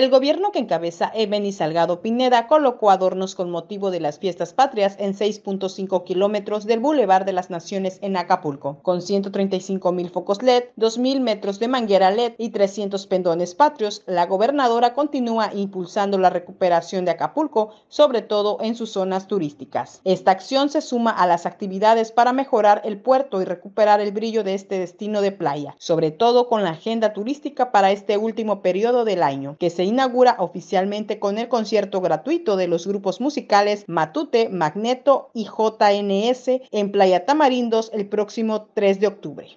El gobierno que encabeza y Salgado Pineda colocó adornos con motivo de las fiestas patrias en 6.5 kilómetros del Boulevard de las Naciones en Acapulco, con 135 mil focos LED, 2.000 metros de manguera LED y 300 pendones patrios. La gobernadora continúa impulsando la recuperación de Acapulco, sobre todo en sus zonas turísticas. Esta acción se suma a las actividades para mejorar el puerto y recuperar el brillo de este destino de playa, sobre todo con la agenda turística para este último periodo del año, que se inaugura oficialmente con el concierto gratuito de los grupos musicales Matute, Magneto y JNS en Playa Tamarindos el próximo 3 de octubre.